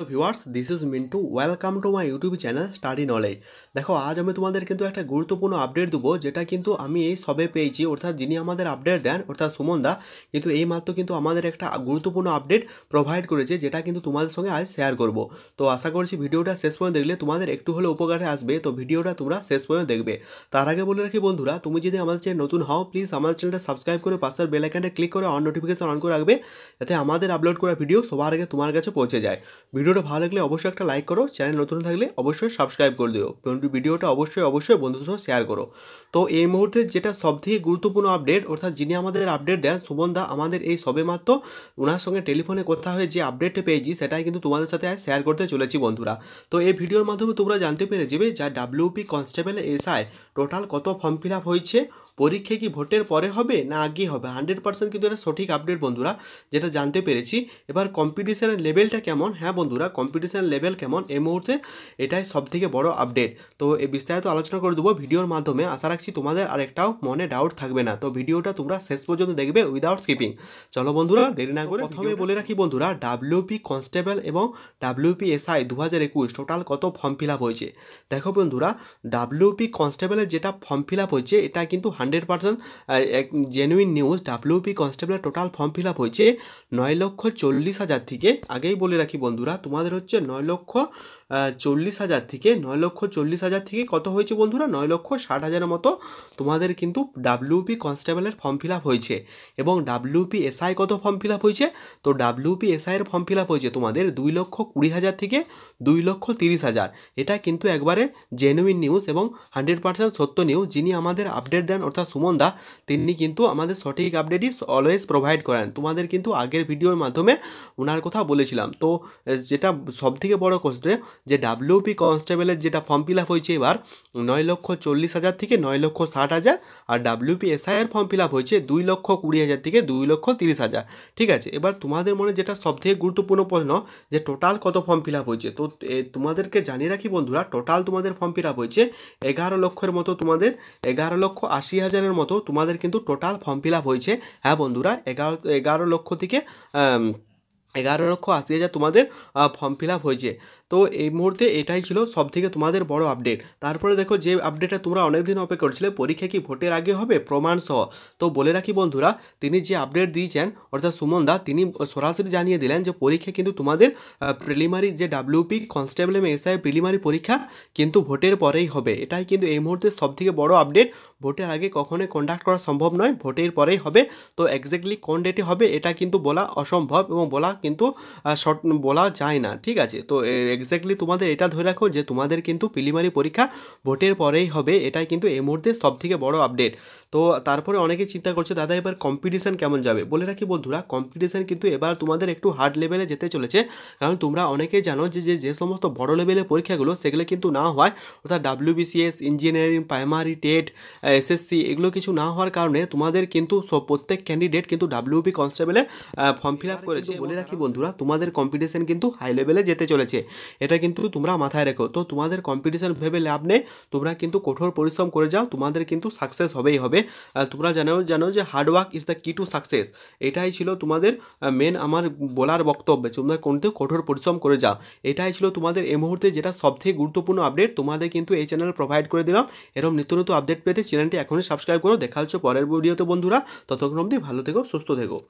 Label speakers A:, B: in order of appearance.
A: তো viewers this is Mintu welcome to my YouTube channel study knowledge দেখো আজ আমি তোমাদের কিন্তু একটা গুরুত্বপূর্ণ আপডেট দেবো যেটা কিন্তু আমি এই সবে পেয়েছি অর্থাৎ যিনি আমাদের আপডেট দেন অর্থাৎ সুমন দা কিন্তু এই মাত্র কিন্তু আমাদের একটা গুরুত্বপূর্ণ আপডেট প্রোভাইড করেছে যেটা কিন্তু তোমাদের সঙ্গে আজ শেয়ার করব তো আশা করছি ভিডিওটা শেষ পর্যন্ত দেখলে তোমাদের একটু হলে উপকারে আসবে তো ভিডিওটা তোমরা শেষ পর্যন্ত দেখবে তার আগে বলে রাখি বন্ধুরা তুমি যদি আমাদের চ্যানেল নতুন হও প্লিজ আমাদের চ্যানেলটা সাবস্ক্রাইব করে পাশের বেল আইকনটা ক্লিক করে অন নোটিফিকেশন অন করে রাখবে যাতে আমাদের আপলোড করা ভিডিও সবার আগে তোমার কাছে পৌঁছে যায় ভিডিও ভিডিওটা ভালো লাগলে অবশ্যই একটা লাইক করো চ্যানেল নতুন থাকলে অবশ্যই সাবস্ক্রাইব করে দিও ভিডিওটা অবশ্যই অবশ্যই বন্ধুদের সঙ্গে শেয়ার করো তো এই মুহূর্তে যেটা সবথেকে গুরুত্বপূর্ণ আপডেট অর্থাৎ যিনি আমাদের আপডেট দেন সুমন দা আমাদের এই সবে মাত্র ওনার সঙ্গে টেলিফোনে কথা হয়ে যে আপডেটটা পেয়েছি সেটাই কিন্তু তোমাদের সাথে আজ শেয়ার করতে চলেছি বন্ধুরা তো এই ভিডিওর মাধ্যমে তোমরা জানতে পেরে যাবে যা ডাব্লিউপি কনস্টেবল এসআই টোটাল কত ফর্ম ফিল আপ হয়েছে পরীক্ষা কি ভোটের পরে হবে না আগে হবে হান্ড্রেড পার্সেন্ট কিন্তু এটা সঠিক আপডেট বন্ধুরা যেটা জানতে পেরেছি এবার কম্পিটিশানের লেভেলটা কেমন হ্যাঁ বন্ধুরা কম্পিটিশান লেভেল কেমন এই মুহূর্তে এটাই সবথেকে বড় আপডেট তো এই বিস্তারিত আলোচনা করে দেবো ভিডিওর মাধ্যমে আশা রাখছি তোমাদের আর একটাও মনে ডাউট থাকবে না তো ভিডিওটা তোমরা শেষ পর্যন্ত দেখবে উইদাউট স্কিপিং চলো বন্ধুরা হ্যাঁ, দেরি না করে প্রথমে বলে রাখি বন্ধুরা ডাব্লিউপি কনস্টেবল এবং ডাব্লিউপি এসআই দু হাজার একুশ টোটাল কত ফর্ম ফিল আপ হয়েছে দেখো বন্ধুরা ডাব্লিউপি কনস্টেবলের যেটা ফর্ম ফিল আপ হয়েছে এটা কিন্তু hundred percent genuine news WP কনস্টেবলের টোটাল ফর্ম ফিল আপ হয়েছে নয় লক্ষ চল্লিশ হাজার থেকে আগেই বলে রাখি বন্ধুরা তোমাদের হচ্ছে নয় লক্ষ চল্লিশ হাজার থেকে নয় লক্ষ চল্লিশ হাজার থেকে কত হয়েছে বন্ধুরা নয় লক্ষ ষাট হাজারের মতো তোমাদের কিন্তু ডাব্লিউপি কনস্টেবলের ফর্ম ফিল আপ হয়েছে এবং ডাব্লিউপি এসআই কত ফর্ম ফিল আপ হয়েছে তো ডাব্লিউপি এসআইয়ের ফর্ম ফিল আপ হয়েছে তোমাদের দুই লক্ষ কুড়ি হাজার থেকে দুই লক্ষ তিরিশ হাজার এটা কিন্তু একবারে জেনুইন নিউজ এবং হান্ড্রেড পার্সেন্ট সত্য নিউজ যিনি আমাদের আপডেট দেন অর্থাৎ সুমন দা তিনি কিন্তু আমাদের সঠিক আপডেটই অলওয়েজ প্রোভাইড করেন তোমাদের কিন্তু আগের ভিডিওর মাধ্যমে ওনার কথা বলেছিলাম তো যেটা সবথেকে বড় কোশ্চেন যে ডাব্লিউপি কনস্টেবলের যেটা ফর্ম ফিল আপ হয়েছে এবার নয় লক্ষ চল্লিশ হাজার থেকে নয় লক্ষ ষাট হাজার আর ডাব্লিউপি এসআইয়ের ফর্ম ফিল আপ হয়েছে দুই লক্ষ কুড়ি হাজার থেকে দুই লক্ষ তিরিশ হাজার ঠিক আছে এবার তোমাদের মনে যেটা সবথেকে গুরুত্বপূর্ণ প্রশ্ন যে টোটাল কত ফর্ম ফিল আপ হয়েছে তো তোমাদেরকে জানিয়ে রাখি বন্ধুরা টোটাল তোমাদের ফর্ম ফিল আপ হয়েছে এগারো লক্ষের মতো তোমাদের এগারো লক্ষ আশি হাজারের মতো তোমাদের কিন্তু টোটাল ফর্ম ফিল আপ হয়েছে হ্যাঁ বন্ধুরা এগারো এগারো লক্ষ থেকে এগারো লক্ষ আশি হাজার তোমাদের ফর্ম ফিল আপ হয়েছে তো এই মুহূর্তে এটাই ছিল সব থেকে তোমাদের বড় আপডেট তারপরে দেখো যে আপডেটটা তোমরা অনেকদিন অপেক্ষা করছিলে পরীক্ষা কি ভোটের আগে হবে প্রমাণ সহ তো বলে রাখি বন্ধুরা তিনি যে আপডেট দিয়েছেন অর্থাৎ সুমন দা তিনি সরাসরি জানিয়ে দিলেন যে পরীক্ষা কিন্তু তোমাদের প্রিলিমারি যে ডাব্লিউপি কনস্টেবল এবং এসআই প্রিলিমারি পরীক্ষা কিন্তু ভোটের পরেই হবে এটাই কিন্তু এই মুহূর্তে সব থেকে বড় আপডেট ভোটের আগে কখনোই কন্ডাক্ট করা সম্ভব নয় ভোটের পরেই হবে তো এক্স্যাক্টলি কোন ডেটে হবে এটা কিন্তু বলা অসম্ভব এবং বলা কিন্তু শর্ট বলা যায় না ঠিক আছে তো এক্স্যাক্টলি তোমাদের এটা ধরে রাখো যে তোমাদের কিন্তু প্রিলিমারি পরীক্ষা ভোটের পরেই হবে এটাই কিন্তু এই মুহূর্তে সবথেকে বড় আপডেট তো তারপরে অনেকে চিন্তা করছে দাদা এবার কম্পিটিশান কেমন যাবে বলে রাখি বন্ধুরা কম্পিটিশান কিন্তু এবার তোমাদের একটু হার্ড লেভেলে যেতে চলেছে কারণ তোমরা অনেকেই জানো যে যে সমস্ত বড় লেভেলের পরীক্ষাগুলো সেগুলো কিন্তু না হয় অর্থাৎ WBCS engineering primary TET SSC এগুলো কিছু না হওয়ার কারণে তোমাদের কিন্তু সব প্রত্যেক ক্যান্ডিডেট কিন্তু ডাব্লিউপি কনস্টেবলে ফর্ম ফিল আপ করেছে বলে রাখি রাখি বন্ধুরা তোমাদের কম্পিটিশন কিন্তু হাই লেভেলে যেতে চলেছে এটা কিন্তু তোমরা মাথায় রেখো তো তোমাদের কম্পিটিশন ভেবে লাভ নেই তোমরা কিন্তু কঠোর পরিশ্রম করে যাও তোমাদের কিন্তু সাকসেস হবেই হবে তোমরা জানো জানো যে hard work is the key to success এটাই ছিল তোমাদের মেন আমার বলার বক্তব্য তোমরা কোনতে কঠোর পরিশ্রম করে যাও এটাই ছিল তোমাদের এই মুহূর্তে যেটা সবথেকে গুরুত্বপূর্ণ আপডেট তোমাদের কিন্তু এই চ্যানেল প্রোভাইড করে দিলাম এরকম নিত্য নতুন আপডেট পেতে চ্যানেলটি এখনই সাবস্ক্রাইব করো দেখা হচ্ছে পরের ভিডিওতে বন্ধুরা ততক্ষণ অবধি ভালো থেকো সুস্থ থেকো